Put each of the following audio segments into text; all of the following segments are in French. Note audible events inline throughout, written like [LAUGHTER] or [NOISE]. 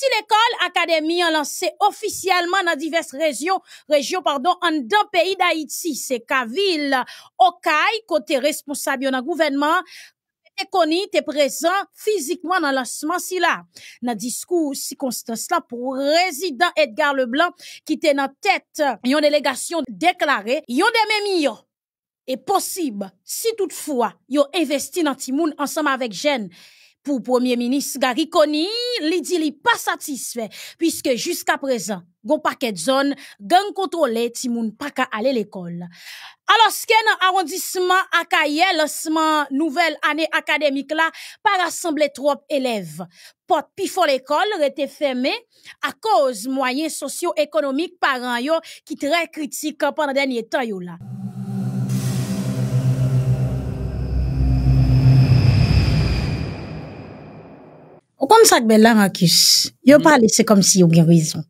Si l'école, académie a hein, lancé officiellement dans diverses régions, région pardon, en d'un pays d'Haïti. C'est Kaville, Okaï, côté responsable dans gouvernement. connu, t'es présent physiquement dans lancement si là. Dans discours si constance là pour résident Edgar Leblanc qui était dans tête yon délégation y yon des même yon. Et possible si toutefois a investi dans Timoun ensemble avec jeunes Premier ministre Gary Conny, li dit pas satisfait puisque jusqu'à présent, gon paquet de zone gang contrôlé ti moun pas ka aller l'école. Alors ce dans arrondissement Akaye, lancement nouvelle année académique là pas rassemblé trop élèves. Porte pifo l'école été fermée à cause moyens socio-économiques parents qui très critique pendant dernier temps là. Ou comme ça que belle la Marcus, yo mm-hmm. parle, c'est comme si yo gen raison.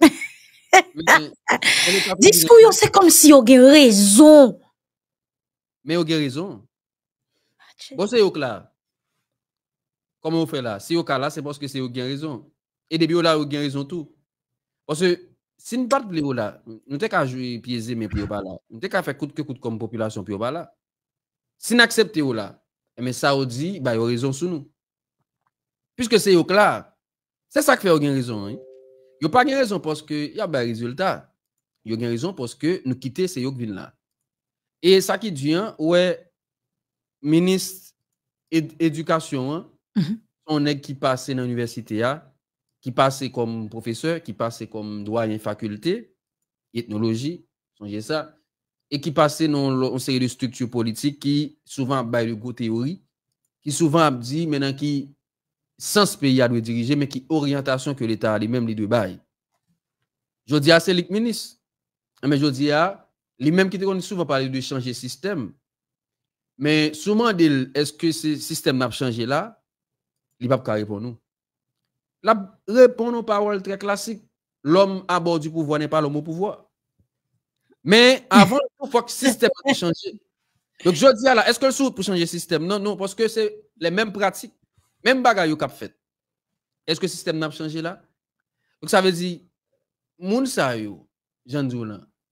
[LAUGHS] Discou yo, c'est comme si yo gen raison. Mais yo gen raison. Ah, bon, c'est au là. Comment on fait là? Si yo là, c'est parce que c'est yo gen raison. Et depuis là, a gen raison tout. Parce que, si nous parlons de là, nous te qu'à jouer piézé, mais puis là. Nous te ka faire coûte que coûte comme population, puis là. Si nous pas là, eh, mais ça ou dit, bah yo raison sous nous. Puisque c'est au clair. C'est ça qui fait aucune raison. Il hein. pas de raison parce qu'il y a des résultat. Il y a raison parce que nous quittons ces villes là. Et ça qui dit, hein, ouais, ministre éducation, hein, mhm. on est qui passait dans l'université, qui passait comme professeur, qui passait comme doyen faculté, ethnologie, songez ça, et qui passait dans une série de structures politiques qui souvent ben le goût théorie, qui souvent dit maintenant qui sans ce pays à nous diriger, mais qui orientation que l'État lui-même lui doit bailler. Je dis à c'est le ministre. Mais je dis à lui-même qui te souvent parler de changer le système. Mais souvent, est-ce que ce système n'a pas changé là? Il n'y va pas répondre nous. La répond aux paroles très classiques. L'homme à bord du pouvoir n'est pas l'homme au pouvoir. Mais avant, il faut que le système change. Donc, je dis à là, est-ce que le pour changer le système? Non, non, parce que c'est les mêmes pratiques. Même est-ce que le système n'a pas changé là Donc ça veut dire, moun sa yo, jan depuis depuis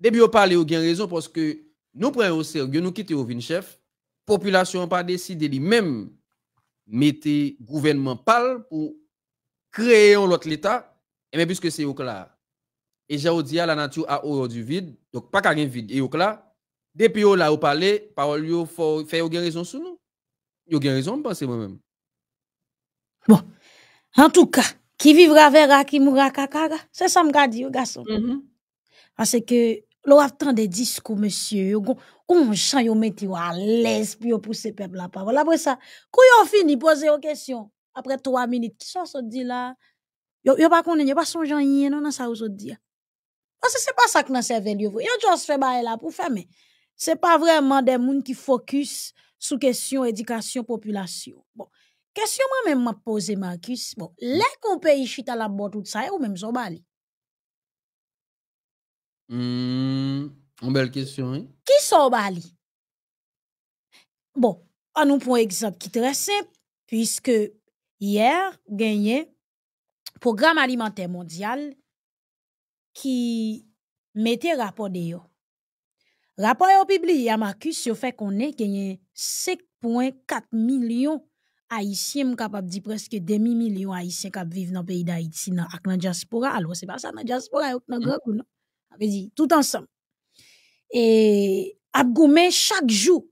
debi yo pale yo gen raison parce que nous prenons au sérieux, nous quittons au vin chef, population pas décidé de même le gouvernement pal pour créer un autre l'État, et puisque c'est au clair. Et j'ai dit à la nature a horreur du vide, donc pas ait vide, et au clair, depuis là au parler, parole yo faut faire raison sur nous. Yo guérison raison, pense moi-même. Bon. En tout cas, qui vivra verra, qui mourra kakara. C'est ça, que dit, garçon. Mm-hmm. Parce que, l'on a des discours, monsieur. Yon, on chan yon met à l'aise, puis yon pousse peuple la voilà Après ça, kou yon fini, poser yon questions, Après trois minutes, qui sont sot di là? Yon, pas konne, yon pas son jan yon, non, pas sa ou sot di. Parce que c'est pas ça que nan servait yon. Yon juste fait là pour faire, mais c'est pas vraiment des moun qui focus sous question éducation population. Bon, question moi même m'a posé Marcus, bon, les compagnies pays à la boîte tout ça ou même sont un hmm, une belle question, hein? Qui Bali Bon, on nous prend un exemple qui est très simple, puisque hier, gagné programme alimentaire mondial qui mettait rapport de Rapport y publié à Marcus le fait qu'on est gagné 5.4 millions Haïtiens capable dire presque demi million Haïtiens qui vivent dans le pays d'Haïti dans la diaspora alors c'est pas ça dans diaspora yo dans grand non ah, tout ensemble et abgoumé chaque jour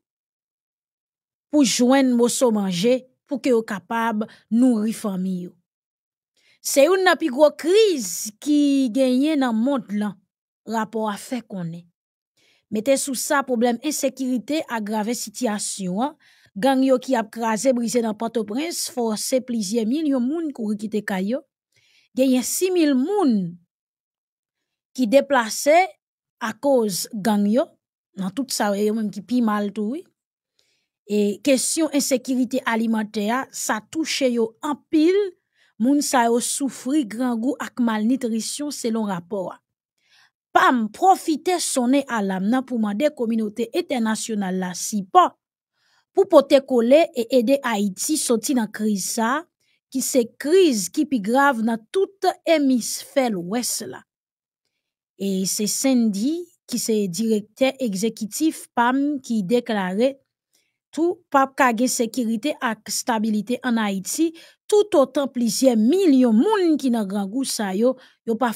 pour joindre mosso manger pour que yo capable nourrir famille c'est une plus grosse crise qui gagne dans le monde là rapport à fait qu'on est mais sous sa problème insécurité aggravé situation. Gang yo qui a crasé, brisé dans Port-au-Prince, forcé plusieurs millions de moun qui quitter Kayo. Gagne 6 000 moun qui déplacés à cause gang yo. Dans tout ça, yon même qui pi mal tout, oui. Et question insécurité alimentaire, ça touche yo en pile. Moun sa qui souffri grand goût malnutrition selon rapport. PAM profiter sonner à l'amna pour la communauté internationale si pas pour poter coller et aider Haïti sortir la crise qui qui c'est crise qui plus grave dans toute hémisphère ouest. et c'est Sandy qui c'est directeur exécutif PAM qui déclarait tout pas la sécurité et stabilité en Haïti tout autant plusieurs millions moun qui dans grand goût yo yo pas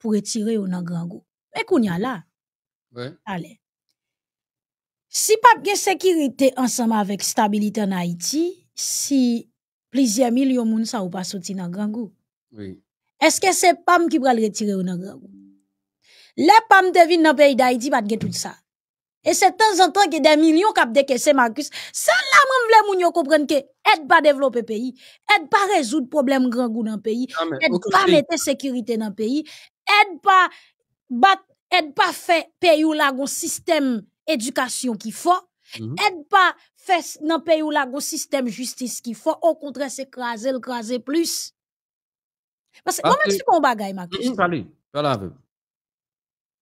pour retirer ou nan grand goût. Mais qu'on y a là. Ouais. Allez. Si pas de sécurité ensemble avec stabilité en Haïti, si plusieurs millions moun ne sont pas sortis dans grand goût. Oui. Est-ce que c'est PAM qui va le retirer ou nan grand goût? Les PAM vie dans le pays d'Haïti, pas de tout ça. Et temps en temps en temps que des millions qui ont décaissé Marcus, se la moun vle le pays, aide pas le pays, aide pas résoudre problème résoudre le pays, goun pas pays mettre de sécurité dans le pays. Ed pa fè peyo la gon sistem edukasyon ki fò. Mhm. Ed pa fè nan peyo la gon sistem justis ki fò. Ou kontre se krasè l krasè plus. Koman si bon bagay, Mako? Salve, salave.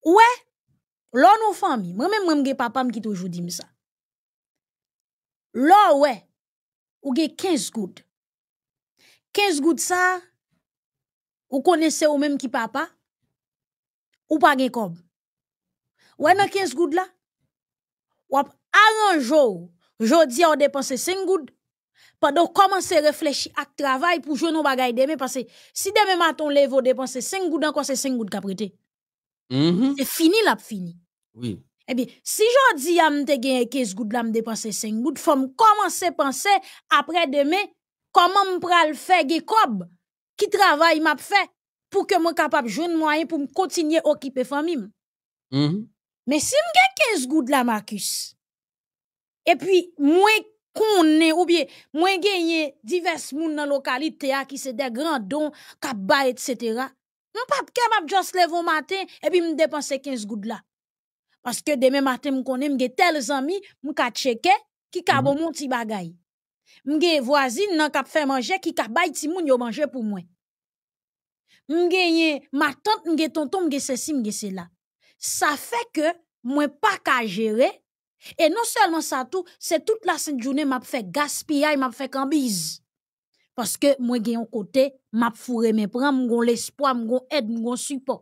Ouè, lò nou fò mi. Mè mè mèm ge papam ki toujou di mi sa. Lò ouè, ou ge 15 gout. 15 gout sa, ou kone se ou mèm ki papa. ou pas gen kob. Wè nan 15 goud la, Ou arrange aranjou, jodi ou dépense 5 goud, Pado komanse reflechi ak travay pou jounou bagay deme, que si deme maton levo dépense 5 goud, kwa se 5 goud kaprete? Mm -hmm. Se fini la fini. Oui. Eh bien, si jodi m te gen 15 goud la m depanse 5 goud, fom commencer penser après deme, comment m pral fe ge kob, ki travail map fe? pour que moi capable joindre moyen pour me continuer occuper famille. Mm Mais si me 15 de là Marcus. Et puis moins konnen ou bien moins gagner divers moun dans localité qui c'est des grands dons cap ba etc. ne peux capable juste lever matin et puis me dépenser 15 gouttes là. Parce que demain matin me connais me tels amis me ka checker qui ka mm-hmm. bon mon petit bagay. M'gè voisine nan kap fè manger qui ka bay ti moun yo manger pour moi. mge ye, ma tante, mge tonton, mge se si, mge se la. Sa fe ke, mwen pa ka jere, e non selman sa tou, se tout la sen jounen map fe gaspia e map fe kambiz. Paske mwen gen yon kote, map fure, mwen pren, mwen gon l'espoi, mwen gon ed, mwen gon sipo.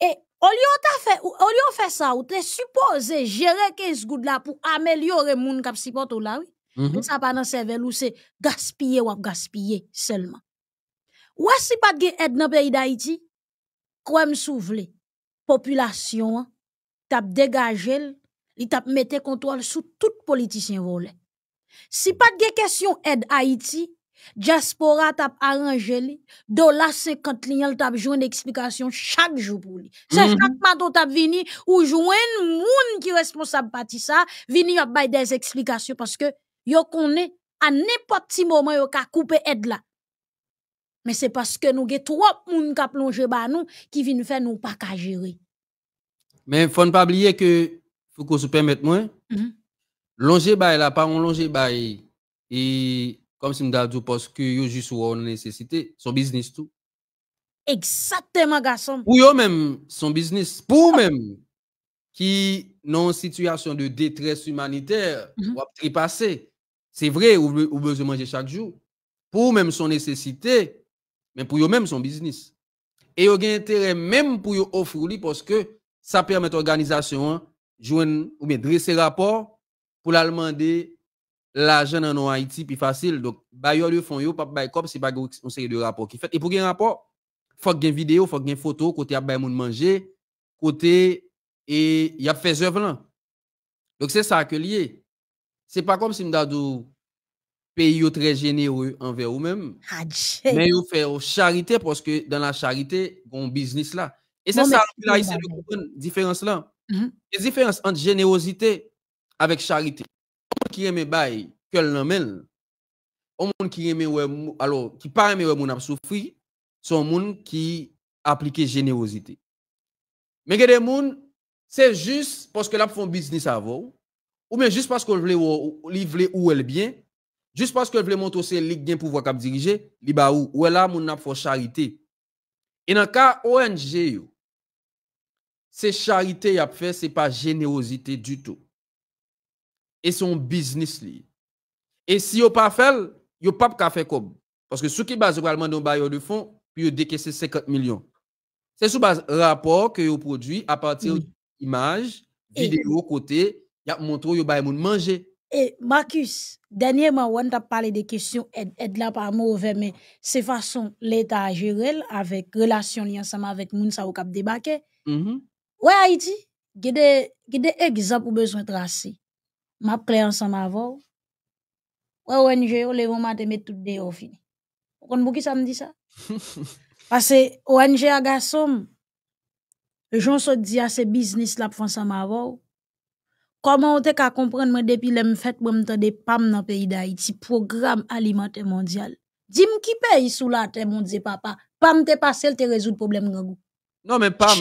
E, ol yon ta fe, ol yon fe sa, ou te suppose jere ke yon sgoud la pou amelyore moun kap sipo to la, oui? Mm-hmm. Ou sa pa nan se vel ou se gaspie wap gaspie selman. Ou si pas de gen aide dans le pays d'Haïti? Quoi me La Population, tap dégagé li tap mette contrôle sous tout politicien volé. Si pas de question aide Haïti, diaspora tap arrange li, 50 li, tap joué une explication mhm. chaque jour pour lui. C'est chaque matin tap vini, ou joué un monde qui responsable pati ça, vini yop bay des explications parce que yo est à n'importe quel moment yo ka couper aide là. Mais c'est parce que nous avons trois de qui ont plongé nous qui vient faire nous pas gérer. Mais il faut pas oublier que, il faut qu'on se permette moins. Mm la Longer et comme si nous parce que yo juste une nécessité, son business tout. Exactement, garçon. Pour même, son business, pour même, qui non situation de détresse humanitaire, mhm. C'est vrai, ou, besoin manger chaque jour. Pour même son nécessité, mais pour eux-mêmes, son business. Et ils ont intérêt même pour eux offrir parce que ça permet à l'organisation hein, de ou bien dresser rapport pour la demander l'argent en Haïti plus facile. Donc, bailleurs le font, pas bail c'est pas une série de rapports qui fait. Et pour un rapport, faut qu'il y ait vidéo, faut qu'il y ait photo, côté à moun manger, côté et il y a fait œuvre là. Donc c'est ça que lié. C'est pas comme si m'dadou pays très généreux envers vous-même. Ah, mais vous faites charité parce que dans la charité, un business là. Et c'est ça, là, c'est la différence là. Mm différence entre générosité avec charité. gens qui aime bail, que l'on gens monde qui aime alors qui pas aime mon a souffrir, sont monde qui applique générosité. Mais a des monde c'est juste parce que là font business avant ou bien juste parce qu'on veut livrer ou elle bien Juste parce que vous voulez montrer c'est ligue pour pouvoir comment diriger, li ou ou là moun n'a charité. Et dans le cas ONG c'est charité a fait, c'est pas générosité du tout. Et son business li. Et si yo pas fait, yo pas fait faire comme parce que ce qui basent vraiment dans le de fonds, puis yo décaissé 50 millions. C'est sous base rapport que yo produit à partir mm. d'images, e vidéos côté, y a montré yo bailleur moun manger. Et Marcus, Danye man wan ta pale de kesyon, ed la pa mou veme, se fason l'eta jirel avèk relasyon li ansama avèk moun sa wak ap debake. Ouè Haiti, gede egzap ou bezwen trase, map kre ansama avò, ouè ONG ou levon matemè tout de yo fin. O kon bouki sa m di sa? Pase ONG aga som, le joun so di a se biznis la pou ansama avò. Comment on te ka comprendre moi depuis l'aime fait mwen mwen te pam nan pays d'Haïti programme alimentaire mondial. dis-moi qui paye sous la terre mon di papa, pam te pasel te résoudre problème gangou. Non mais pam,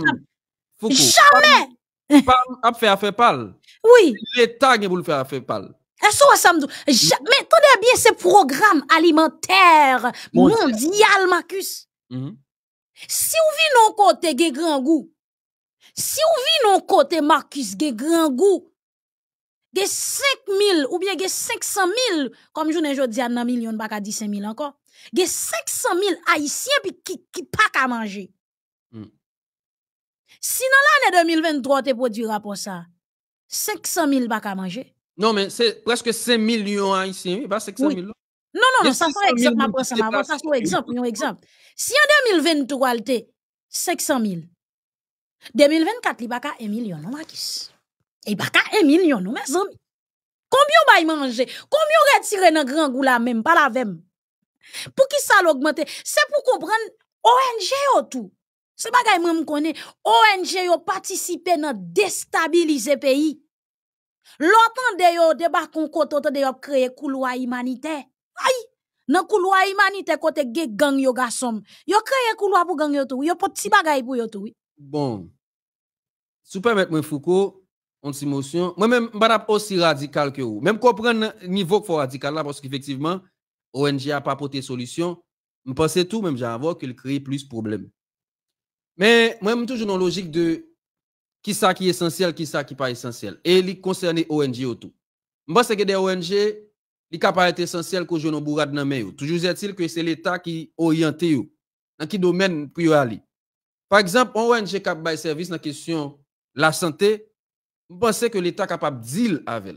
Jamais! Pam, ap fè pal. Oui. L'État gen pou l faire a fè pal. E samedi mais Ja, bien ce programme alimentaire mondial, Marcus. Mm-hmm. Si vous vit non côté, grand goût si ou vit non côté Marcus gen goût a 5 000 ou bien a 500 000, comme je ne dis an un million, baka 10 000 encore, a 500 000 haïtiens qui n'ont pas ka manje. Hmm. Si Sinon l'année 2023, tu produira pour ça. 500 000 baka manger. Non, mais c'est presque 5 millions haïtiens, a pas 500 000. Non, non, non, ça sont exemple, ça exemple, exemple. Si en 2023, te 500 000, 2024, li baka 1 million, non, ma kis. Et bah, ka 1 million, nous, mes amis. Combien va y manger? Combien retirer dans grand goût même? Pas la même. Pour qui ça l'augmente? C'est pour comprendre ONG ou tout. C'est pas que même connaît. ONG yo participé dans déstabiliser pays. L'autre de yo débat qu'on l'autant de créer couloir humanitaire. Aïe! Dans couloir humanitaire, côté ge gang yo garçon. Yo créé couloir pour gang yo tout. Yo pot si pour yo tout. Bon. Super, M. Foucault on s'émotionne. Moi-même, je suis aussi radical que vous. Même comprendre le niveau fort radical là, parce qu'effectivement, ONG n'a pas apporté solution. Je pense tout, même j'avoue qu'il crée plus de problèmes. Mais moi, même toujours dans logique de qui ça qui est essentiel, qui ça qui n'est pas essentiel. Et il concerne ONG tout. Je pense que des ONG, il capable être essentiel que je dans pas Toujours est-il que c'est l'État qui orienté dans qui domaine pour aller. Par exemple, ONG qui a service dans la question la santé, vous pensez que l'État est capable de deal avec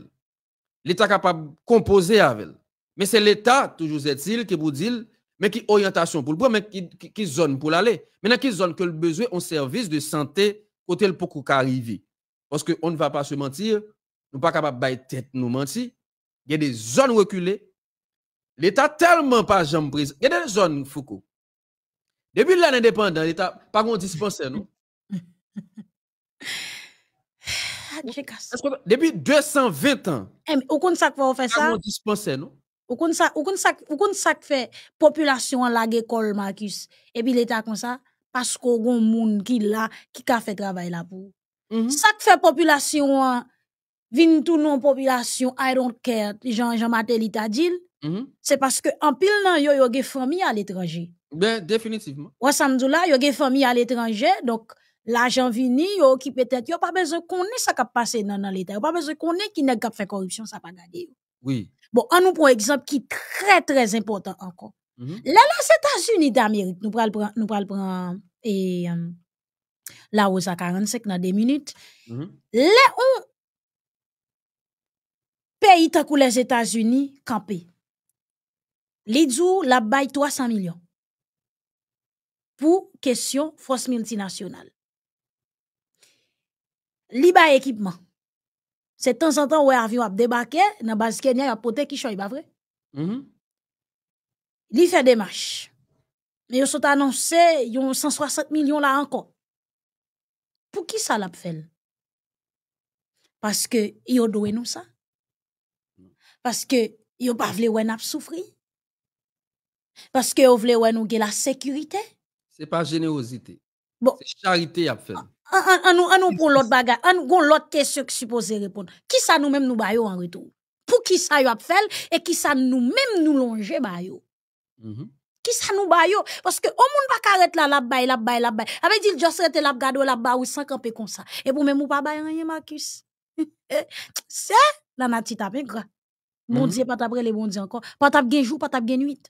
L'État est capable de composer avec Mais c'est l'État, toujours est-il, qui vous dit, mais qui orientation pour le bois, mais qui, zone pour l'aller. Maintenant, qui zone que le besoin en service de santé, côté le pour arriver. Parce qu'on ne va pas se mentir, nous pas capable de tête nous mentir. Il y a des zones reculées. L'État tellement pas jamais prise. Il y a des zones, Foucault. Depuis l'année indépendante, l'État, pas qu'on dispensaire, non? [LAUGHS] Depuis 220 ans. Où eh, mais, ou qu'on sait qu'on fait ça? On dispensé, non? Ou qu'on sait, ou qu'on ça ou qu'on sait fait population en l'école, Marcus. Et puis l'État comme ça. Parce qu'on a monde qui là, qui fait travail là pour. Mm-hmm. Ça fait population, hein, vin tout non population, I don't care, jean Jean dit, mm-hmm. c'est parce que en pile nan y a des famille à l'étranger. Ben, définitivement. Ou il y a des famille à l'étranger, donc, l'argent vini yo qui peut-être yo pas besoin connaître ça qui passé dans dans l'état, pas besoin connaître qui n'a pas fait corruption ça pas garder. Oui. Bon, on nous prend exemple qui très très important encore. Mm-hmm. Là les États-Unis d'Amérique, nous pral nous pral prendre et euh, là mm-hmm. là aux 45 dans 2 minutes. Là on pays tant les États-Unis campé. Li djou la bay 300 millions pour question force multinationale li ba équipement. C'est temps en temps ou avion a débarqué dans base Kenya a porté qui choisit pas vrai. Il fait des marches. Mais ils sont annoncé yon 160 millions là encore. Pour qui ça l'a fait? Parce que yon donné nous ça. Parce que yon pas vle ouen ap Parce que yon vle ouen nous la sécurité. C'est pas générosité. C'est charité à a fait an nous nous pour l'autre bagage an gon l'autre question que supposé répondre qui ça nous même nous ba en retour pour qui ça y a fait et qui ça nous même nous longer ba qui ça nous ba parce que au monde pas carré là la baille la baille la baille avait dit juste rester là garde là ba ou sans camper comme ça et pour même ou pas ba rien Marcus [LAUGHS] eh, c'est la natite avec gras mon mm-hmm. dieu pas t'après les bon dieu encore pas t'ap gen jour pas t'ap gen nuit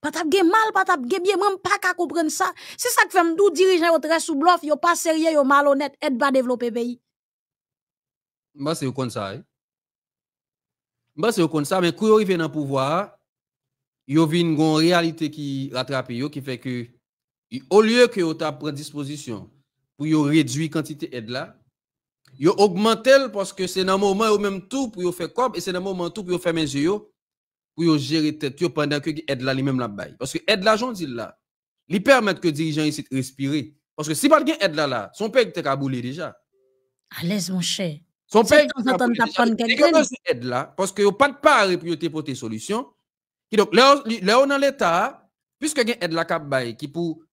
pas de mal, patap gen bien, même pas qu'à comprendre ça. C'est ça que fait m'dou dirigeant au très sous bluff, sont pas sérieux, ils malhonnête, aide pas développer pays. Bah c'est comme ça. Bah c'est comme ça, mais quand ils arrivez dans pouvoir, yo vinn gon réalité qui rattrape yo qui fait que au lieu que yo pris prend disposition pour réduire réduire quantité aide là, yo augmente parce que c'est dans le moment où même tout pour yo faire comme et c'est dans le moment tout pour yo faire yeux pour gérer tête pendant que aide là lui-même la baye parce que aide là j'en la là lui permet que dirigeant ici respire parce que si pas quelqu'un aide là là son père était caboulé déjà à l'aise mon cher son père était aide là parce que pas de part pour te porter solution et donc là on dans l'état puisque aide là cap qui pour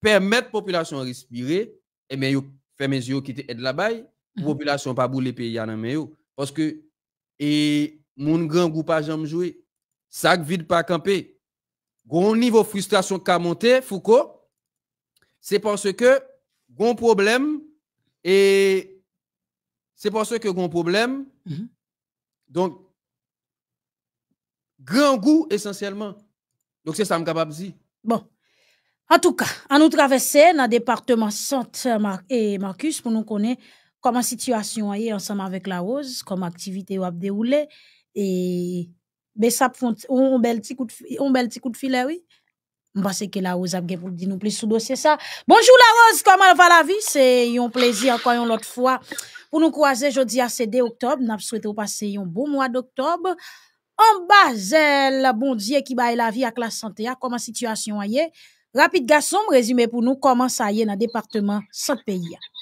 permettre population respirer et il fait mes yeux quitter aide la baye mhm. population pas bouler pays en main parce que et mon grand groupe a jamais joué Sac vide pas campé. Gros niveau frustration a monté Foucault, c'est parce que gon problème et c'est parce que grand problème. Mhm. Donc grand goût essentiellement. Donc c'est ça me capable de dire. Bon. En tout cas, à nous traverser dans le département sainte et Marcus pour nous connaître comment la situation est ensemble avec la Rose, comment l'activité a déroulé et mais ben, ça on un bel petit coup de un bel petit coup de filet oui parce que la rose a bien pour dire nous plus sous dossier ça bonjour la rose comment va la vie c'est un plaisir encore une autre fois pour nous croiser jeudi à CD octobre n'a souhaité passer un bon mois d'octobre en bas, elle bon dieu qui baille la vie à la santé hein, Comment la situation est? rapide garçon résumé pour nous comment ça y est dans département santé pays hein.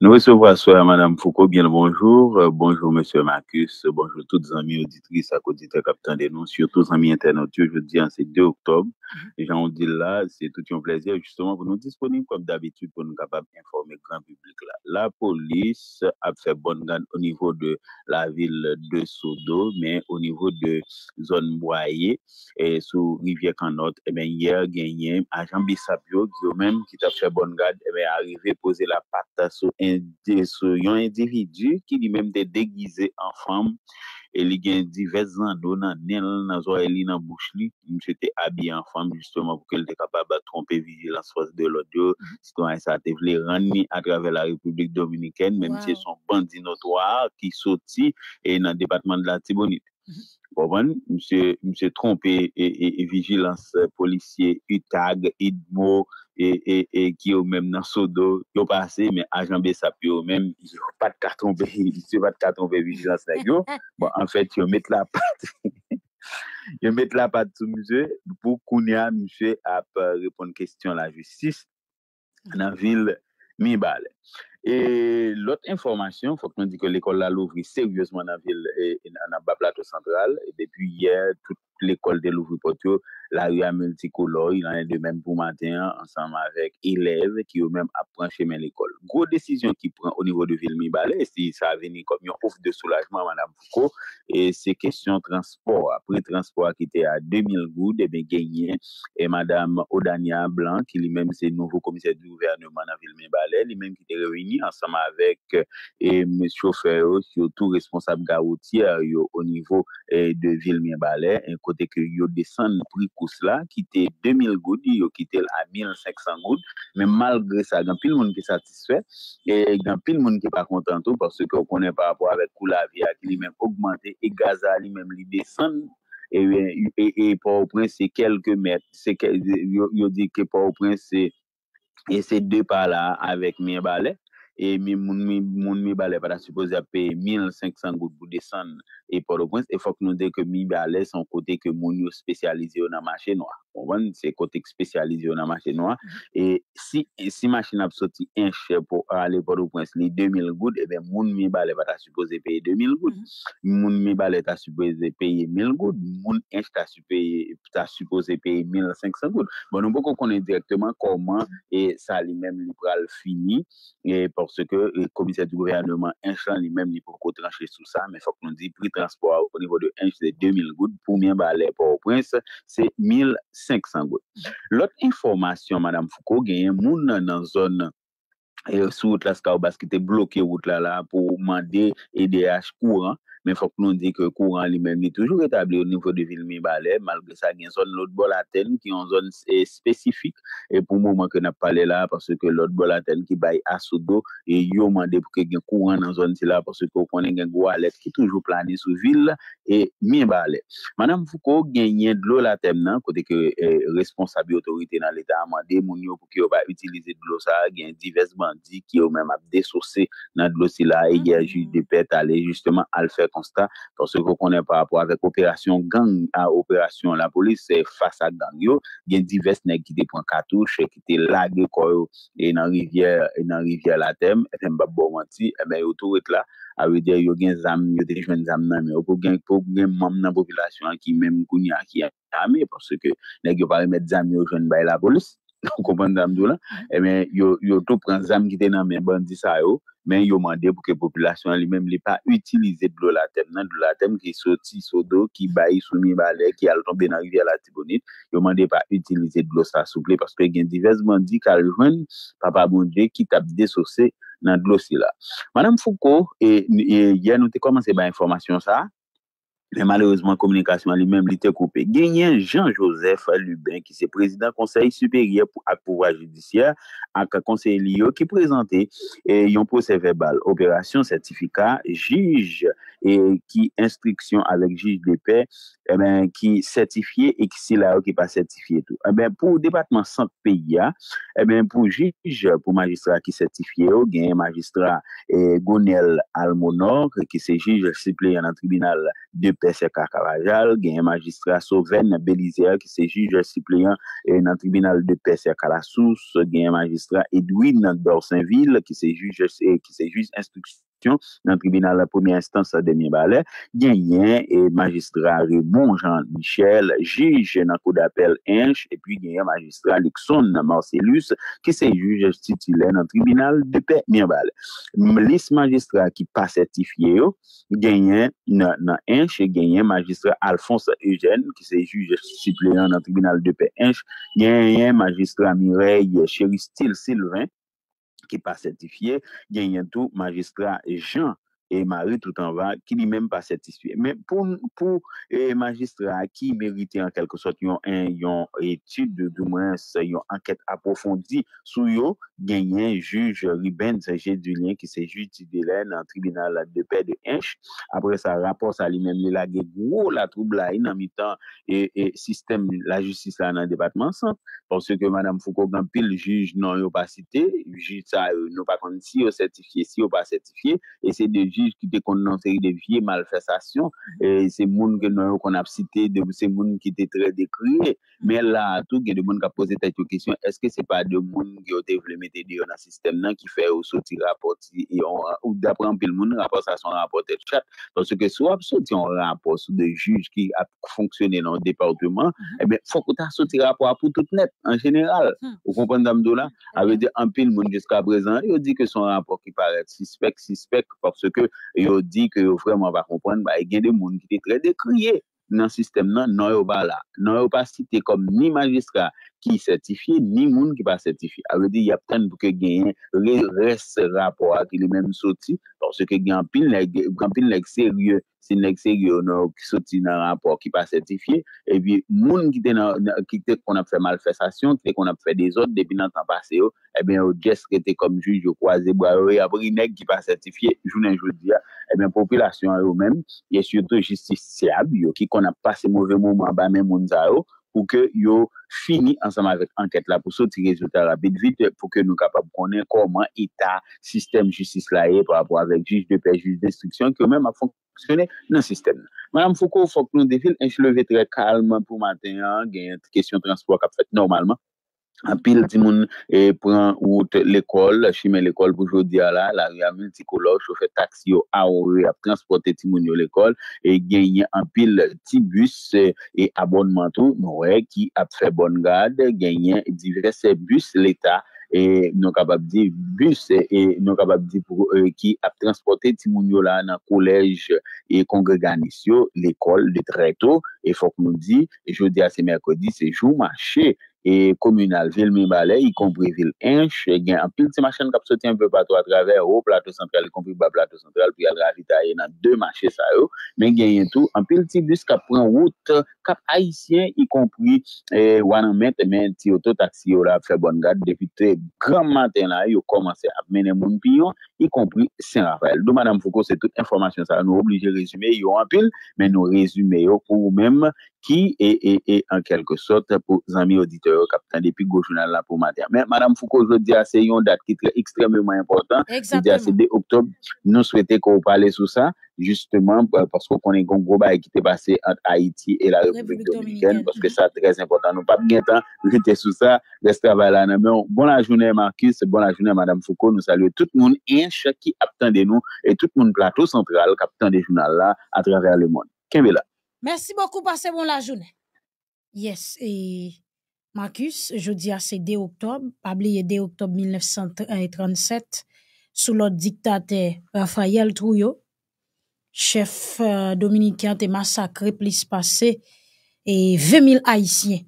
Nous recevons soir Madame Foucault, bien le bonjour. Euh, bonjour Monsieur Marcus, bonjour toutes amies auditrices à côté de Captain des Noms, surtout amis internautes. Je dis en hein, 2 octobre. Et mm-hmm. j'en dis là, c'est tout un plaisir justement pour nous disponibles comme d'habitude pour nous capables d'informer le grand public là. La police a fait bonne garde au niveau de la ville de Sodo, mais au niveau de zone Boyer et sous rivière Canotte, et eh bien hier, gagné agent Bissapio, qui même qui fait bonne garde, et eh arrivé poser la patte sur yon indiridu ki ni menm de degize an fam e li gen di vezan do nan nèl nan zo elina bouch li mse te abi an fam justement pou ke l de kapab a trompe vi lan sfos de lode yo skwen sa te vle ran ni agrave la republik dominiken menm se son bandi notwa ki soti e nan debatman de la timonite Mwen mm-hmm. mse trompe e, e, e vijilans polisye Utag, Idbo, e, e ki yo menm nan Sodo, yo pase men a janbe sa pi yo menm, yon pat kat trompe, [LAUGHS] yon pat kat trompe vijilans la yo, [LAUGHS] bon an fèt yon met la pat, [LAUGHS] yon met la pat sou mouze, pou kounya mouze ap euh, repon kestyon la justis mm-hmm. nan vil mi balè. E lot informasyon, fòk nou di ke l'ekol la Louvrie sèryosman nan ba plato sanral, depi yè, tout l'ekol de Louvrie-Portio la rue à multicolore, il en est de même pour matin, ensemble avec élèves qui eux-mêmes apprennent chemin l'école. Gros décision qui prend au niveau de ville si ça a venu comme une offre de soulagement Madame Mme Foucault, et c'est question transport. Après transport qui était à 2000 gouttes, et eh bien gagné, et Mme Odania Blanc, qui lui-même c'est nouveau commissaire du gouvernement dans ville lui-même qui était réuni ensemble avec et qui est tout responsable garoutier au niveau eh, de Ville-Mibalais, un côté que yo descend kous la, ki te 2000 goudi, yo ki te la 1500 goudi, men malgre sa, jan pil moun ki satiswe e jan pil moun ki pa kontanto parce ki yo konen pa apwa avek kou la viya ki li menm augmente, e gaza li menm li desen, e pou ou pren se kelke met yo di ke pou ou pren se e se de pa la avek miye bale E moun mi bale para supose api 1500 gout boudesan e porokwens e fok nou de ke mi bale son kote ke moun yo spesyalize yo nan mache nou a. konwen, se kotek spesyalize yo nan machin wak, e si machin ap soti enche pou ale pou ou prins li 2000 goud, e eh ben moun mi bale va ta suppose peye 2000 goud moun mi bale ta suppose peye 1000 goud, moun enche ta suppose peye 1500 goud bon, nou pou konen direktman koman mm-hmm. e sa li men lupral fini e porske komise di gouverneman enche lan li men li pou kotranche sou sa, men fok nou di pritransport pou niveau de enche de 2000 goud, pou mien ba ale pou ou prins, se 1500 500 gote. Lote informasyon Madame Foucault gen, moun nan zon euh, sou wot la skaw bas ki te blokye wot la la pou mande EDH pou an men fok nou di ke kouran li men mi toujou etabli ou nivou de vil mi balè, malge sa gen zon lout bolaten ki yon zon e spesifik, e pou mouman ke nap pale la, parce ke lout bolaten ki bay asudo, e yon mande pou ke gen kouran nan zon si la, parce ke ou konen gen gwa let ki toujou plane sou vil e mi balè. Manan mfoukou gen yon dlo latem nan, kote ke e, responsabi otorite nan lita amande, moun yo pou ki yo ba itilize dlo sa gen divers bandi ki yo men ap desouse nan dlo si la, e yajil mm. de pet ale, justeman al fèk pou se konen pa rapor avek operasyon gang a operasyon la polis, se fasa gang yo, gen divest nek ki depon katou, se ki te lage koro e nan rivye la tem, eten bab bo wanti, ebe yo tou et la, a we dey yo gen zam, yo dey jwen zam nan, yo pou gen mam nan popilasyon an ki menm gouni an ki an, ame pou se ke nek yo paremet zam yo jwen bay la polis. Yon kompon damdou la, yon tou pranzam ki te nan men bandi sa yo, men yon mande pou ke populasyon li mem li pa utilize blou la tem. Nan blou la tem ki soti, sodo, ki bayi, soumi, bale, ki al tombe nan gvi ala tibonit, yon mande pa utilize blou sa souple. Paske gen divers mandi kar yon papa bondje ki tabde sose nan blou si la. Manan mfouko, ye nou te komanse ba informasyon sa a? Le malouzman komunikasyon li menm li te koupe, genyen Jean-Joseph Lubin ki se prezident konsey superye apouwa judisyen ak konsey li yo ki prezante eh, yon prosey verbal, operasyon sertifika, jige. E ki instruksyon alek jij de pe, e ki sertifiye, e ki si la ou ki pa sertifiye tou. E ben pou depatman Sankt P.I.A., e ben pou jij, pou magistra ki sertifiye ou, genye magistra e, Gounel Almonok, ki se jij sipleyen nan tribunal de P.S.K. Kalajal, genye magistra Soven Belizea, ki se jij sipleyen nan tribunal de P.S.K. Kalasous, genye magistra Edwin Dorsenville, ki se jij instruksyon nan tribunal la premiye instansa de Mienbale, genyen magistra Rebon Jean-Michel, jige nan kou d'apel Inche, epi genyen magistra Luxon nan Marcellus, ki se juje stitile nan tribunal de P. Mienbale. Lis magistra ki pasetifiye yo, genyen nan Inche, genyen magistra Alfonso Eugène, ki se juje stitile nan tribunal de P. Inche, genyen magistra Mireille Cheristil Sylvain, ki pa sertifiye, genyen tou magistra Jean et Marie tout en va, qui n'est même pas certifié. Mais pour magistrats qui méritent en quelque sorte yon étude, yon enquête approfondie sou yo, genyen juge Ruben Sajedounien, qui se juge en tribunal de paix de Inche. Après sa rapport, sa li mène la troublaye nan mi-temps et système la justice nan débatement. Parce que madame Foucault-Gampil juge non yo pas cité, juge sa, si yo certifié, si yo pas certifié, et c'est de juge qui était condamné des vieilles malversations et ces monde que nous qu'on a cité de ces monde qui étaient très décriés mais là tout le monde qui a posé cette question est-ce que c'est pas de monde qui ont développé mettre dans le système qui fait ou sortir rapport ou d'après un pile monde rapport ça son rapport de chat parce que soit sorti un rapport sur des juges qui a fonctionné dans le département il mm-hmm. eh ben faut que tu sorti rapport pour tout net en général hmm. vous comprenez dame dola mm, avec un pile monde jusqu'à présent il dit que son rapport qui paraît suspect suspect parce que yo di ke yo vreman pa kompwen e gen de moun ki te kre de kriye nan sistem nan, nan yo pa la nan yo pa si te kom ni majiska ki certifiye, ni moun ki pa certifiye. Awe di, ya pren pou ke genyen, res rapor aki li men soti, porsi ke genyen pin, genyen pin lèk seryè, si lèk seryè, nou ki soti nan rapor ki pa certifiye, e bi moun ki te kon ap fè malfesasyon, ki te kon ap fè dezot, depi nan tanpase yo, oh, e eh bi yo jes kete kom juj yo kwa ze, bo awe yo, apou ki nek ki pa certifiye, jounen joudi ya, e eh bi population yo men, ye syoto jistisyab yo, oh, ki kon ap pase mouve mou, mou abame moun za yo, oh, pou ke yo fini ansama vek anket la, pou sou ti rezultat la bid vide, pou ke nou kapab konen koman eta sistem justice la e, pou apwa vek juj de pe, juj destriksyon, ki yo men ma fonksyone nan sistem la. Madame Foucault, Foucault-Londéville, enche leve tre kalman pou maten, gen yon te kesyon transport kap fet normalman. An pil ti moun e, pren out l'ekol, chime l'ekol pou jodi a la, la riamen ti kolor, choufe taksi yo a ou re, ap transporte ti moun yo l'ekol, e genyen an pil ti bus, e, e abonman tou, nou e ki ap fe bon gade, genyen diverse bus l'Etat, e nou kapap di bus, e, e nou kapap di pou e ki ap transporte ti moun yo la, nan kolej e kongreganis yo l'ekol de treto, e fok nou di, jodi a se merkodi se jou mwache, E komunal, vil Mimbalè, yi kompri vil Inche, gen apil ti machen kap soti an pe pato a traver, o plato santral, yi kompri ba plato santral, pi al ravita, yi nan de machen sa yo, men gen yen tou, apil ti bis kap pran route, kap Haitien, yi kompri, e, wanan men temen ti ototaksi yo la, fe bon gad, depite, gran matin la, yo komanse ap menen moun pi yo, yi kompri Saint-Raphaël. Do Madame Foucault, se tout informasyon sa, nou oblige rezume yo apil, men nou rezume yo kou mèm, qui est, en quelque sorte pour les amis auditeurs capitaine depuis pigo journal là pour matin. Mais madame Foucault je dis c'est une date qui est extrêmement importante. C'est 2 octobre. Nous souhaitons qu'on parle sur ça justement bah, parce qu'on connaît un gros bail qui est passé entre Haïti et la République, dominicaine, parce que c'est très important. Nous pas bien temps rester sur ça, travail là bonne journée Marcus, bonne journée madame Foucault. Nous saluons tout le monde inch qui attend de nous et tout le monde plateau central captain des journal là à travers le monde. là? Merci beaucoup, passez bon la journée. Yes, et Marcus, jeudi à ce 2 octobre, oublié 2 octobre 1937, sous l'autre dictateur Raphaël Trouillot, chef euh, dominicain te massacré plus passé et 20 000 Haïtiens.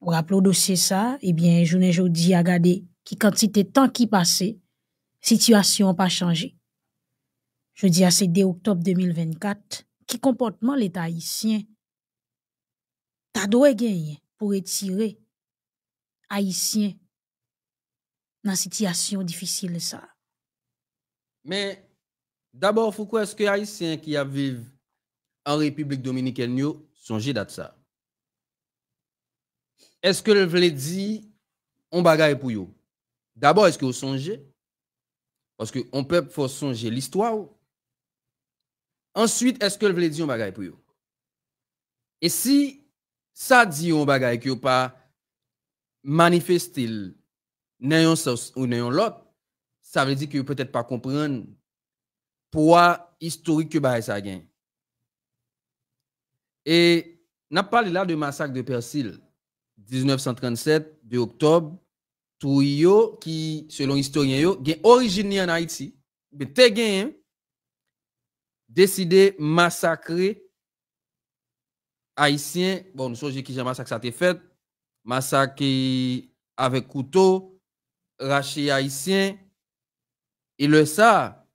Pour rappeler dossier ça, eh bien, journée jeudi à garder qui quantité de temps qui passait, situation pas changé. Jeudi à c'est 2 octobre 2024, qui comportement l'État haïtien t'a doit gagner pour retirer haïtien dans situation difficile ça. Mais d'abord pourquoi est-ce que haïtien qui a vive en République dominicaine songez songe ça. Est-ce que le vle dit on bagaille pour yo? D'abord est-ce que vous songez parce que on peut faut songer l'histoire Ensuite, est-ce que le voulez dire un bagage pour vous? Et si ça dit un bagage qui pas manifesté dans sens ou nayon l'autre, ça veut dire que peut-être pas comprendre pourquoi historique que bagage ça gagne. Et n'a parlé là de massacre de Persil 1937 de octobre Touyo qui selon historien yo originaire origine en Haïti, mais ben te gen décidé massacrer Haïtiens. Bon, nous qui j'ai massacre ça fait. massacrer avec couteau, raché Haïtien. Et le ça,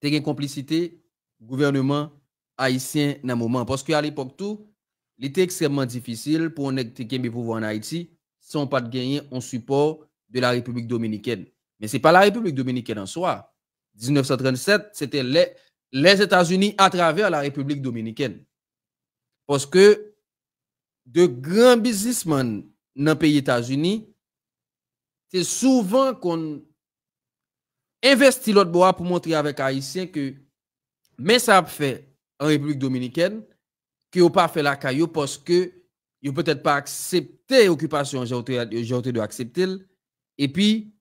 t'es une complicité gouvernement haïtien dans moment. Parce qu'à l'époque tout, il était extrêmement difficile pour un de pouvoir en Haïti sans pas de gagner en support de la République dominicaine. Mais ce n'est pas la République dominicaine en soi. 1937, c'était les États-Unis à travers la République dominicaine. Parce que de grands businessmen dans le pays États-Unis, c'est souvent qu'on investit l'autre bois pour montrer avec Haïtiens que, mais ça a fait en République dominicaine, que n'ont pas fait la caillou parce que ils peut-être pas accepté l'occupation, j'ai de accepter. Et puis,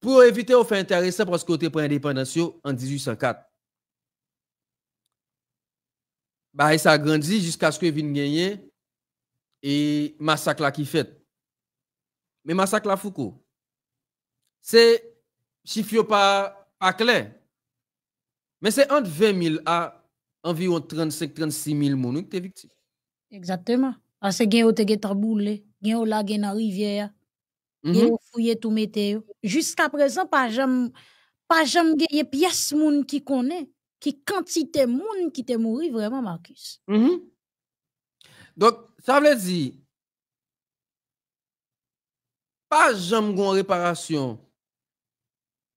pour éviter, on fait intéressant parce que vous pris indépendance en 1804 bah, ça grandit jusqu'à ce que vienne gagner et massacre là qui fait. Mais massacre la Foucault, c'est chiffre pas, pas clair. Mais c'est entre 20 000 à environ 35-36 000 personnes qui sont victimes. Exactement. Parce que vous avez taboulé, vous avez la rivière, vous mhm. avez fouillé tout météo. Jusqu'à présent, pas jamais pas jamais pièce moun qui connaît qui quantité monde qui t'est mort vraiment Marcus. Mm-hmm. Donc ça veut dire pas jamais une réparation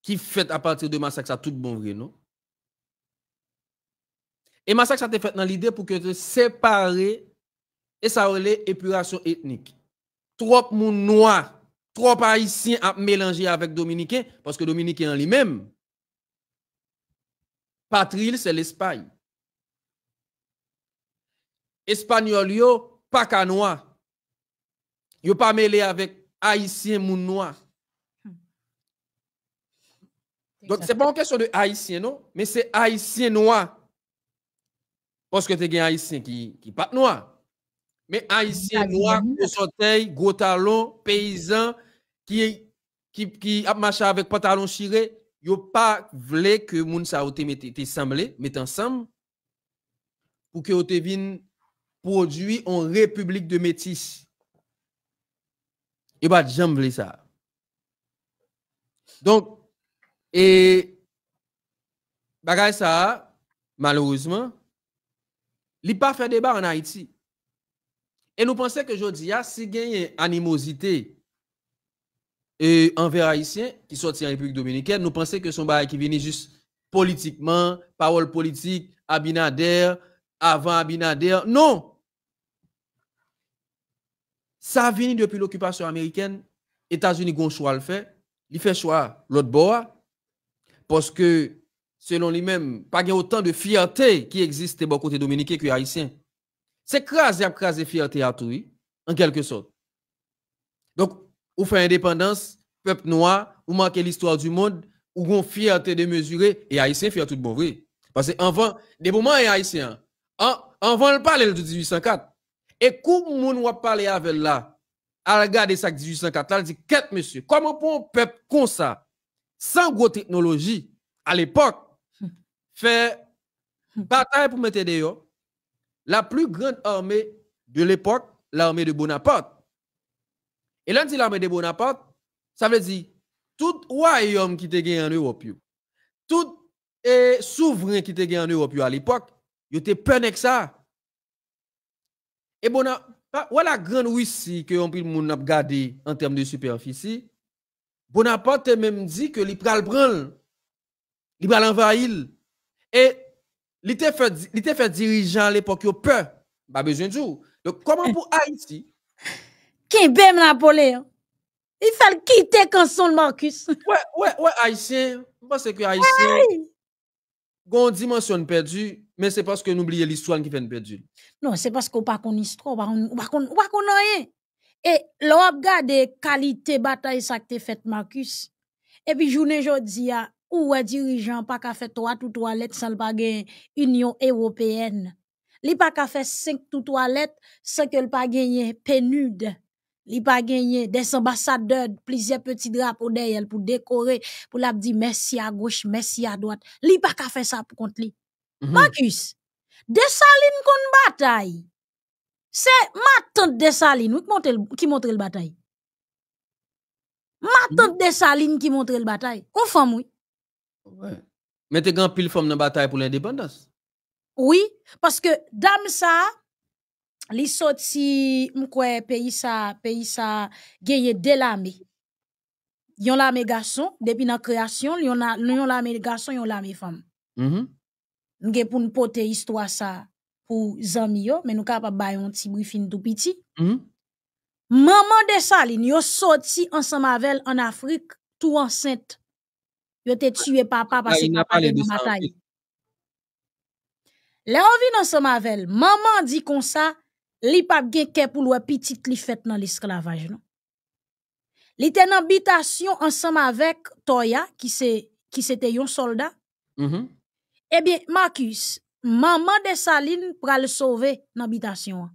qui fait à partir de massacre ça tout bon vrai non. Et massacre ça été fait dans l'idée pour que te séparer et ça relève épuration ethnique. Trop moun noir, trop haïtien à mélanger avec Dominique, parce que dominicain en lui-même Patril, c'est l'Espagne. Espagnol, yo, pas canois. Yo pas mêlé avec haïtien moun noir. Donc, ce n'est pas une question de haïtien, non, mais c'est haïtien noir. Parce que tu as un haïtien qui n'est pas noir. Mais haïtien noir, gros soteil, gros talon, paysan, qui, qui, qui a marché avec pantalon chiré, yo pas voulu que les gens te mette ensemble pour que te se produit en république de métis. Et pas vle ça. Donc et bagay ça malheureusement li pas fait débat en Haïti. Et nous pensons que jodi a si une animosité et envers Haïtiens qui sortent en République dominicaine, nous pensons que son bail qui vient juste politiquement, parole politique, Abinader, avant Abinader. Non! Ça vient depuis l'occupation américaine, États-Unis ont choix le fait, il fait choix l'autre bois parce que selon lui-même, pas a autant de fierté qui existe du côté dominicain que haïtien. C'est crasé fierté à tout, en quelque sorte. Donc ou fait indépendance, peuple noir, ou marqué l'histoire du monde, ou gon fierté de et haïtien fier tout bon vrai. Parce que avant, des moments haïtiens, haïtien, avant le parler de 1804, et quand moun wap parler avec là, à regarder ça 1804, là, dit, quest ce monsieur, comment pour un peuple comme ça, sans gros technologie, à l'époque, [LAUGHS] faire, bataille pour mettre dehors la plus grande armée de l'époque, l'armée de Bonaparte. Et là, dit l'armée de Bonaparte, ça veut dire tout royaume qui était gagne en Europe, tout eh, souverain qui était gagne en Europe à l'époque, il était peur avec ça. Et Bonaparte, ah, voilà la grande Russie que on pile monde n'a gardé en termes de superficie. Bonaparte même dit que il le prendre, il et il était fait fait dirigeant à l'époque peur, pas besoin de jour. Donc comment eh. pour Haïti qui la Napoléon. Hein? Il fallait quitter son Marcus. ouais, ouais, ouais, Haïtien. Je pense que Haïtien. Oui. Gon dimension perdue, mais c'est parce que nous oublions l'histoire qui fait une perdue. Non, c'est parce qu'on pas qu'on histoire, on pas qu'on rien. Et là, on regarde qualité bataille ça que fait Marcus. Et puis, journée aujourd'hui, ou un dirigeant pas qu'à faire trois tout toilette sans pas Union européenne. Li pas qu'à cinq tout toilette sans que le pas gagner pénude. Li pa gagné des ambassadeurs, plusieurs petits drapeaux derrière pour décorer, pour la dire merci à gauche, merci à droite. Li pa ka fait ça pour contre lui. Mhm. Marcus, Desaline kon bataille. C'est ma tante Desaline qui montre le bataille. Ma tante mhm. salines qui montre le bataille. On femme, oui. Ouais. Mais tu grand pile femme dans bataille pour l'indépendance. Oui, parce que dame ça, li soti mkwe pays ça pays ça gagné de l'armée yon l'armée garçon depuis la création yon la yon l'armée garçon yon l'armée femme mm -hmm. nge pou nou histoire ça pour zami yo mais nous capable ba yon ti briefing tout petit mm -hmm. maman de saline yo soti ensemble avec en Afrique tout enceinte yo te tué papa parce que papa de bataille Là, on vient ensemble avec elle. Maman dit comme ça, li pa gen ke pou lwe petit li fait dans l'esclavage non. Li était en habitation ensemble avec Toya qui c'est un soldat. Mm-hmm. Eh bien, soldat Marcus, maman de Saline pral sauver dans l'habitation.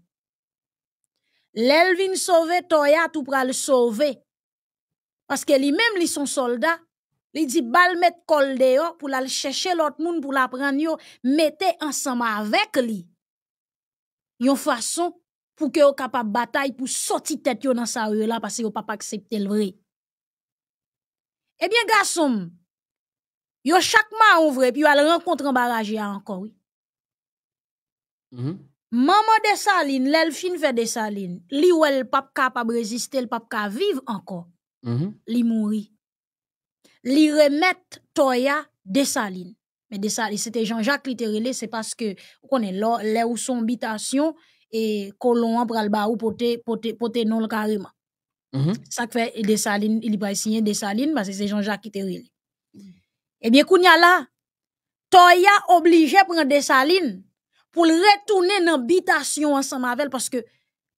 L'Elvin sauver Toya tout Toya le pral parce que lui même li son soldat li dit bal met kol dehors pour aller chercher l'autre moun pour la prendre yo, mette avec lui. li. Yon façon pour que vous capable bataille pour sortir tête dans sa rue là parce que vous pas accepter le vrai. Eh bien garçon, yo chaque mois ouvre puis puis ont rencontre en barrage encore oui. Mm-hmm. Maman de Saline, l'elfine fait de Saline, li ou elle pas capable résister, le pas vivre encore. Mm Li mourit. Li remet Toya de Saline. Mais de Saline, c'était Jean-Jacques qui c'est parce que on est là, où son habitation, et colon pral ba ou pote pote pote non carrément mm-hmm. ça fait des salines il va signer des salines parce que c'est Jean-Jacques qui te mm Eh bien kounya là Toya obligé prendre des salines pour retourner dans habitation ensemble avec parce que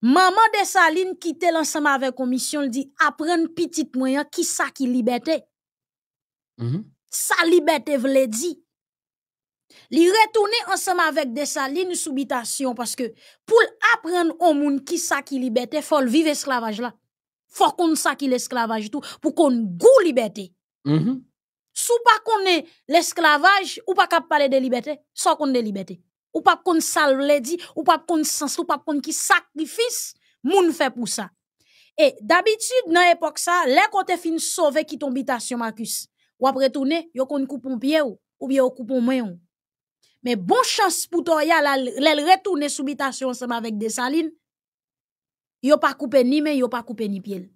maman des salines quitte l'ensemble avec commission dit apprendre petite moyen qui ça qui liberté. Mm-hmm. ça -hmm. Sa liberté vle dit. Li retourner ensemble avec des salines subitation parce que pour apprendre au monde qui ça qui liberté, faut vivre esclavage là. Faut qu'on ça qui l'esclavage tout pour qu'on goût liberté. Mm-hmm. Sou pas qu'on est l'esclavage ou pas capable parler de liberté, sans qu'on de liberté. Ou pas qu'on salve dit, ou pas qu'on sens, ou pas qu'on qui sacrifice moun fait pour ça. Et d'habitude dans l'époque, ça, les côté fin sauver qui tombitation Marcus. Ou après tourner, yon kon coupon pied ou, ou bien au coupon main mais bon chance pour toi, là, elle retourne retourne subitation ensemble avec des salines. Y'a pas coupé ni main, y'a pas coupé ni pied.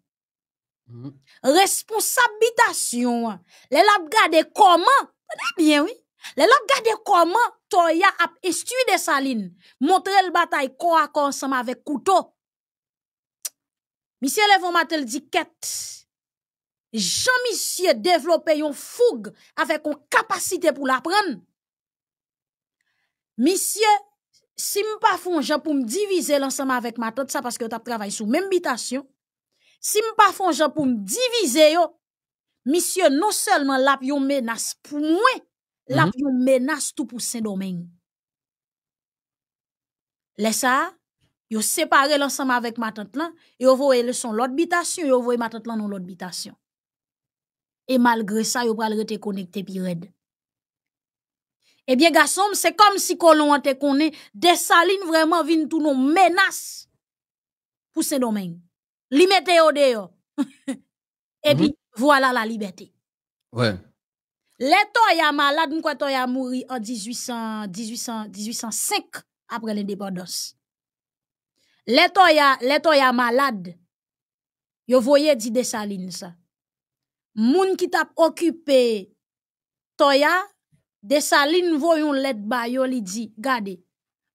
Responsabilisation. Mm-hmm. Responsabilitation, les la comment, c'est bien, oui. Les la gade comment, toi, a estu des salines, montrer le bataille corps à corps ensemble avec couteau. Monsieur Levon Matel dit quête. Jean-Monsieur développé une fougue avec une capacité pour l'apprendre. Monsieur, si je pas jeu pour me diviser l'ensemble avec ma tante, ça parce que tu travailles sous même habitation. Si je pas jeu pour me diviser, monsieur, non seulement la yon menace pour moi, la mhm. menace tout pour Saint-Domingue. Laisse ça, yo séparer l'ensemble avec ma tante, Vous voyez, le son l'habitation, yon voye ma tante dans l'habitation. Et malgré ça, yon pral rete connecté pi red. Eh bien, garçon, c'est comme si kolon on te qu'on salines vraiment salines vraiment nou menas pour menaces pour Li domaines. au de Et Et voilà la liberté. Ouais. Les Toya malades, malade, nous to a en 1800, 1800, 1805 après l'indépendance. Les l'État a malade, yo voyait des salines. ça. Moun qui t'a occupé Toya, Desaline voyons laide ba yo li di,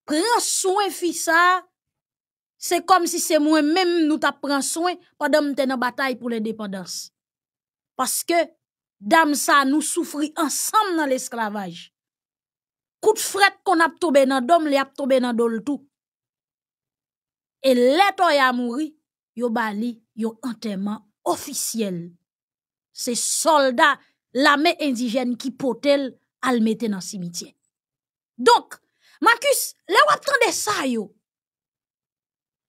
prends soin fi ça. c'est comme si c'est moi même nous t'a soin pendant m'te bataille pour l'indépendance. Parce que, dame ça nous souffri ensemble dans l'esclavage. de fret qu'on a tombé dans dom, a tombé dans dol tout. Et l'être a mouru, mouri, yo bali yo officiel. Ces soldats, l'armée indigène qui potel, al mette nan cimetière. Donc, Marcus, là wap attend ça, sa yo.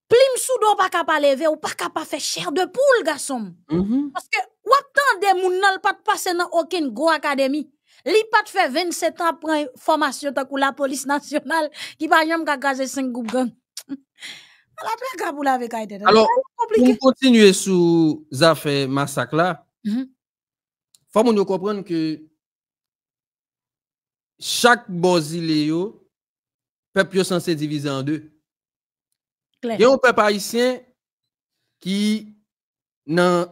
Plim soudo pas capable de lever ou pas capable de fe chair de poule, garçon. parce mm-hmm. que Paske wap tan moun nan pas de passer dans aucune go akademi. Li pat faire 27 pour pren formation takou la police nationale qui pa jom kakaze 5 goup gang. [LAUGHS] Alors, pour continuer sou affaire massacre là. mm -hmm. faut moun yo que chaque bozile yo, peuple yo censé diviser en deux. Il y a un peuple haïtien qui dans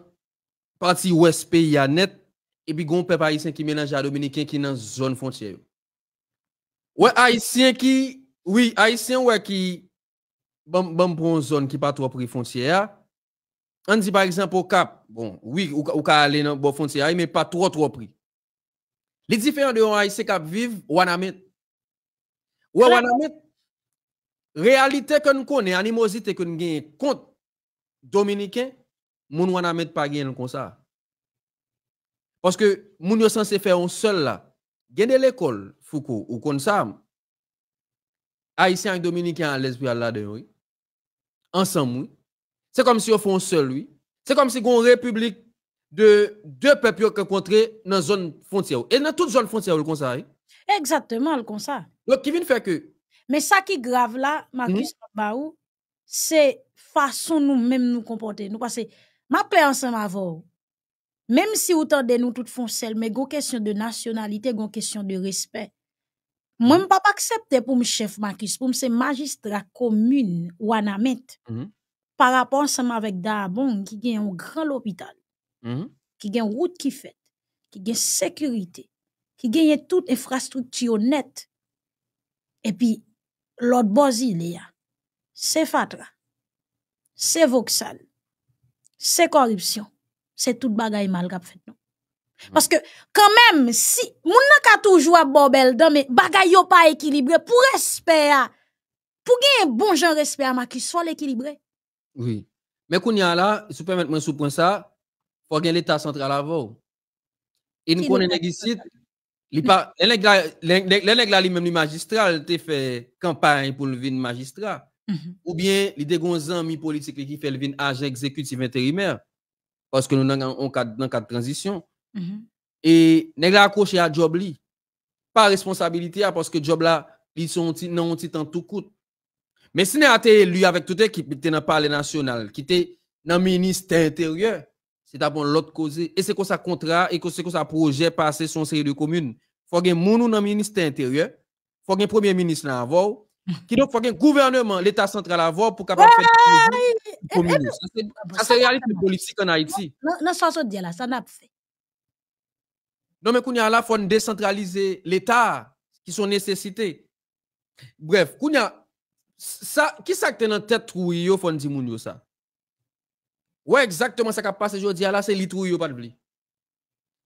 parti ouest pays à net et puis un peuple haïtien qui mélange à dominicain qui dans zone frontière. Ouais haïtien qui oui, haïtien ouais qui bon bon pour zone qui pas trop près frontière. On dit par exemple au Cap, bon, oui, ou, Cap ka aller dans bon frontière mais pas trop trop près. Les différents de Haïti qui vivent, Wanamet. Ouais, Wanamet, réalité que nous connaissons, animosité que nous gagnons contre Dominicains, moun Wanamet pas gagné comme ça. Parce que nous sommes censés faire un seul là. gagner l'école, Foucault, ou comme ça. Haïtiens et Dominicains à l'esprit là-dedans, oui. Ensemble, C'est comme si on fait un seul, C'est comme si on république de deux peuples qui rencontrés dans la zone frontière. Et dans toute zone frontière, le ça. Hein? Exactement, le ça. Donc, qui vient faire que. Mais ça qui est grave là, Marcus c'est mhm. c'est façon nous-mêmes nous comporter. Nous parce que, ma paix ensemble Même si autant de nous toutes mais une question de nationalité, une question de respect. Moi, je ne pas accepter pour mon chef Marcus, pour ces magistrat commune ou mhm. par rapport ensemble avec Dabon, qui est un grand hôpital. Mhm. qui gagne route qui fait, qui gagne sécurité, qui gagne toute infrastructure nette. Et puis, l'autre bord, c'est Fatra, c'est Voxal, c'est corruption, c'est tout bagaille mal qu'a fait, mhm. Parce que, quand même, si, moun n'a toujours à Bobel, dans mes bagailles pas équilibré, pour respect, pour gagner bon genre respect ma qui soit l'équilibré Oui. Mais, qu'on y a là, si vous permettez-moi de ça, faut que l'État central avant. Et nous connaissons ici, les là lui-même, le magistrat, il fait campagne pour le vin magistrat. Mhm. Ou bien, il y a des amis politiques qui fait le vin agent exécutif intérimaire. Parce que nous avons un cadre de transition. Mhm. Et négla ont accroché à Jobli. Pas responsabilité hein, parce que job là, ils sont non en tout coûte. Mais si nous avons été élu avec toute équipe qui était dans le Parlement national, qui était dans le ministère intérieur, c'est d'abord l'autre cause. Et c'est comme ça contrat et c'est comme ça projet passé une série de communes. Faut qu'il y gen ministre dans ministère intérieur, faut qu'il un premier ministre là avant, qui donc faut un gouvernement, l'état central avant pour capable faire eh, eh, Ça c'est eh, réalité politique en Haïti. Non, ça ça là, ça n'a pas fait. Non mais a là faut décentraliser l'état qui sont nécessités. Bref, a. ça qui ça que dans tête trouille faut dire ça. Ouais, exactement ça qui a passé aujourd'hui là, c'est litrouille pas de blé.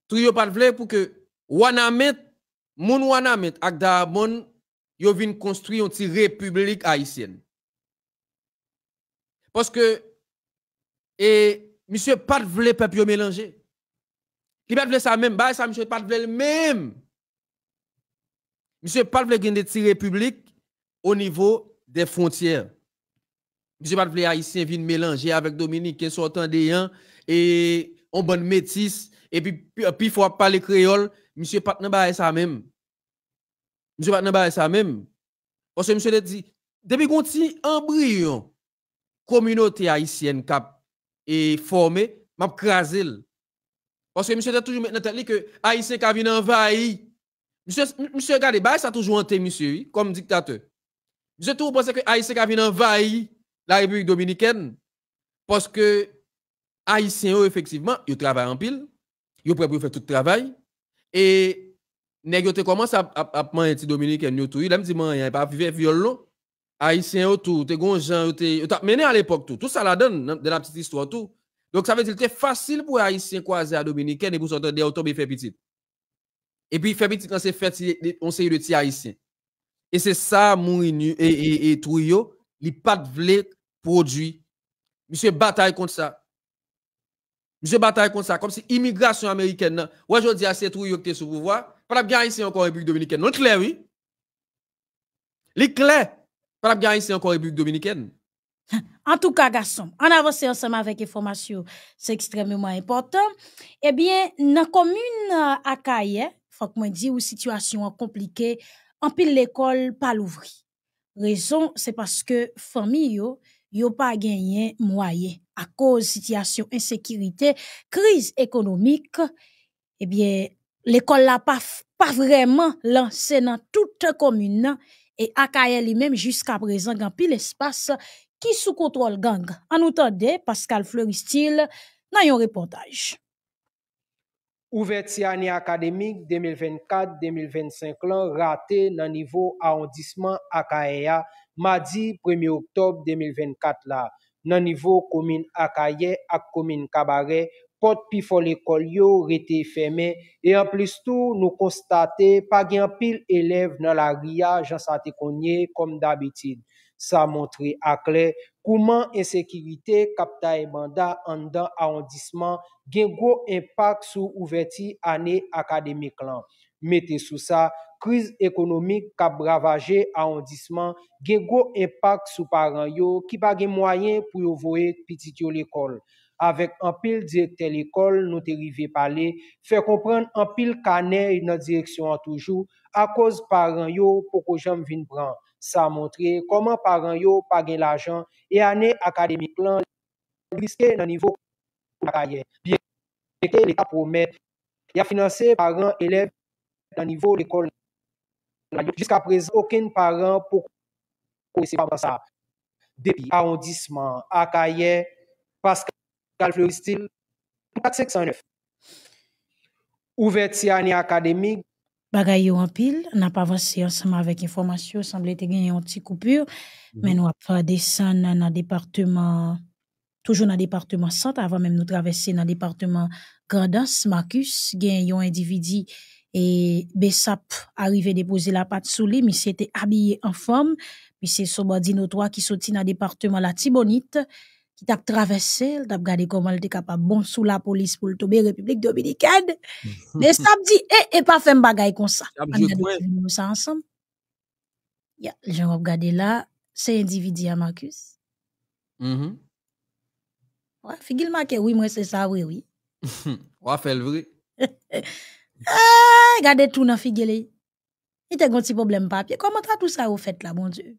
Trouille pas de blé pour que Wanamet, mon Wanamet ak Dahabon, yo vin construire une république haïtienne. Parce que et monsieur pas de blé peuple yo mélanger. Il pas de ça même, bah ça monsieur pas de blé même. Monsieur pas de blé une petite république au niveau des frontières. Monsieur pas les haïtiens viennent mélanger avec Dominique qui sortant des et on bonne métis et puis puis faut parler créole, monsieur pas nan ça même. Monsieur pas nan ça même. Parce que monsieur l'a dit depuis qu'on ti embryon communauté haïtienne cap et formé m'a crasé. Parce que monsieur l'a toujours maintenant que haïtien qui vient envahir Monsieur, monsieur, regardez, bah, ça toujours hanté, monsieur, comme dictateur. Je toujours pense que Haïtien qui vient envahir la République dominicaine parce que Haïtiens, effectivement, ils travaillent en pile, ils prêts faire tout le travail. Et nèg te commence à à petit dominicain yo tout, il a dit rien pas vivre violon. Haïtien tout, te bons gens te mené à l'époque tout. Tout ça la donne de la petite histoire tout. Donc ça veut dire que c'est facile pour haïtien croiser à dominicain et pour s'entendre. des autos et faire petit. Et puis faire petit quand c'est fait on sait le petit haïtien. Et c'est ça Mourinho et et, et, et li pas vle produit. Monsieur bataille contre ça. Monsieur bataille contre ça comme si l'immigration américaine ouais je dis à c'est tout qui sous pouvoir, pas bien ici encore République dominicaine. Non clair oui. Li clair. Pas bien ici encore République dominicaine. [LAUGHS] En tout cas, garçon, en avance ensemble avec information, c'est extrêmement important. Eh bien, dans la commune à il faut que moi dise, où situation compliquée, en pile l'école pas l'ouvrir raison c'est parce que famille yo yo pas gagné moyen à cause situation insécurité crise économique eh bien l'école n'a pas pas vraiment lancé dans toute commune et AKL lui-même jusqu'à présent dans pile espace qui sous contrôle gang en outre Pascal Fleuristil dans un reportage Ouverti ane akademik 2024-2025 lan rate nan nivou aondisman akaye ya madi 1e oktob 2024 la nan nivou komine akaye ak komine kabare pot pi foli kol yo rete feme e an plus tou nou konstate pa gen pil elev nan la riya jan sate konye kom dabitid. Sa montre akle, kouman ensekirite kapta e manda an dan aondisman gen gwo impak sou ouveti ane akademik lan. Mete sou sa, kriz ekonomik kap bravaje aondisman gen gwo impak sou paran yo ki bagen mwayen pou yo voye pitit yo l'ekol. Avek an pil direkte l'ekol, nou te rive pale, fe kompran an pil kane yon direksyon an toujou a koz paran yo poko jom vin pran. sa montre koman paran yo pagin l'ajan e ane akademik lan riske nan nivou akaye, biye ekte l'Etat promet, ya finanse paran elem nan nivou l'ekol la yo, jiska prese okin paran pou kose pa ba sa depi, aondisman, akaye paskal, kal floristil pou tak seksan nef ou vet si ane akademik Bagay en pile, n'a pas avancé ensemble avec information, semblait te gagner une petite coupure, mais mhm. nous avons descendre dans le département toujours dans le département centre avant même nous traverser dans le département Grandance, Marcus, eu un individu et Bessap arrivé déposer la patte sous lui, mais c'était habillé en forme, puis c'est Sobadino 3 qui sortit dans le département La Tibonite. Il t'a traversé, t'a regardé comment il était capable bon sous la police pour tomber République dominicaine. [LAUGHS] Mais ça dit et eh, eh, pas faire un bagaille comme ça. On nous ça ensemble. Ya, ont regardé là, c'est individu à Marcus. Mhm. Ouais, oui, moi c'est ça oui oui. [LAUGHS] Ouais, fait le vrai. [LAUGHS] Ah, regardez tout dans figilé. Il était un petit problème papier. Comment tu tout ça au fait là, bon Dieu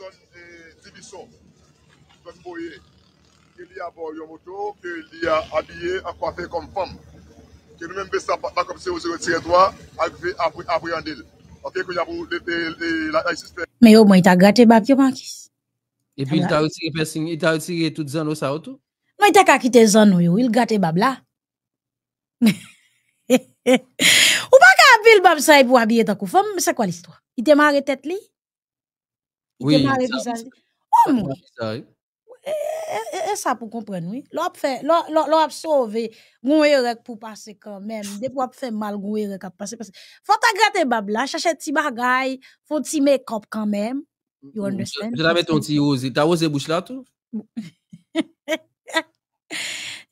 Son Dibiso, son Boye, ke li a bo yon moto, ke li a abye akwa fe kon fam. Ke nou men besta bakop se ou se gote zanwa, akwe andel. Ok, kon yon abu, de la ISIS. Me yo mwen ita gate bab yo mankis. E pi lita gote zanwa sa otu? Mwen ita kakite zanwa yo, ili gate bab la. Ou baka apil bab sa yi pou abye taku fam, mse kwa listwa? Ite mare tet li? Oui, ça, parlais déjà. Oh mon Dieu. Et ça pour comprendre oui. Là on fait, là là on a sauvé grand erreur pour passer quand même. Des fois on fait malgré erreur pour passer parce que faut ta gratter babla, chacher ti bagaille, faut ti makeup quand même. Mm, you mm, mm. understand? Je la mets un petit rose, ta rose bouche là tout. [LAUGHS]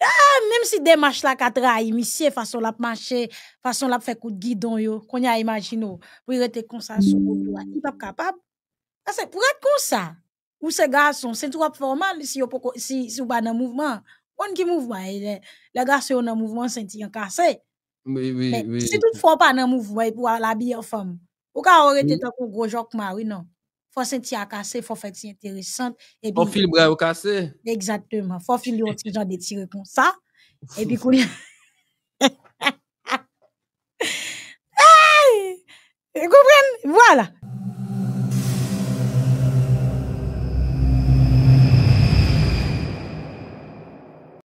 Ah même si démarche là qu'a trahi monsieur façon là marcher, façon là faire coup de guidon yo, qu'on a imaginé, où pour rester comme ça sur droit, il pas capable que être comme ça ou ces garçons, c'est trop formal si vous si, si vous dans le mouvement, On qui sont eh, le, le dans sont senti Oui, oui, oui. Si tout pas dans eh, en mouvement la ou gros mari non. faut sentir à faut faire si il fil au Exactement, faut filer un ti genre de comme ça et puis Vous [LAUGHS] [LAUGHS] comprenez? Voilà.